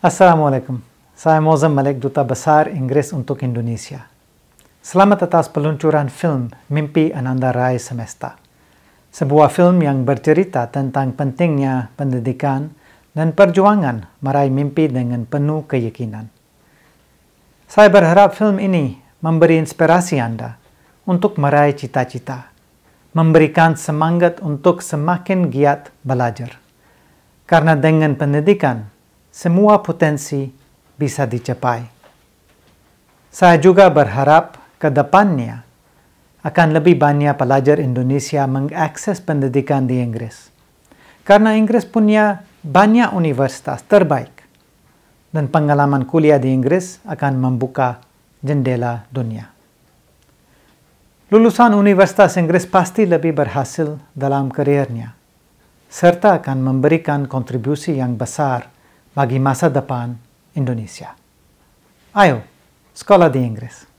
Assalamualaikum. Saya Mozam Malik, Duta Besar Inggris untuk Indonesia. Selamat atas peluncuran film Mimpi Ananda Rai Semesta. Sebuah film yang bercerita tentang pentingnya pendidikan dan perjuangan meraih mimpi dengan penuh keyakinan. Saya berharap film ini memberi inspirasi Anda untuk meraih cita-cita, memberikan semangat untuk semakin giat belajar. Karena dengan pendidikan, semua potensi bisa dicapai. Saya juga berharap ke depannya akan lebih banyak pelajar Indonesia mengakses pendidikan di Inggris. Karena Inggris punya banyak universitas terbaik dan pengalaman kuliah di Inggris akan membuka jendela dunia. Lulusan Universitas Inggris pasti lebih berhasil dalam karirnya, serta akan memberikan kontribusi yang besar bagi masa depan Indonesia. Ayo, sekolah di Inggris.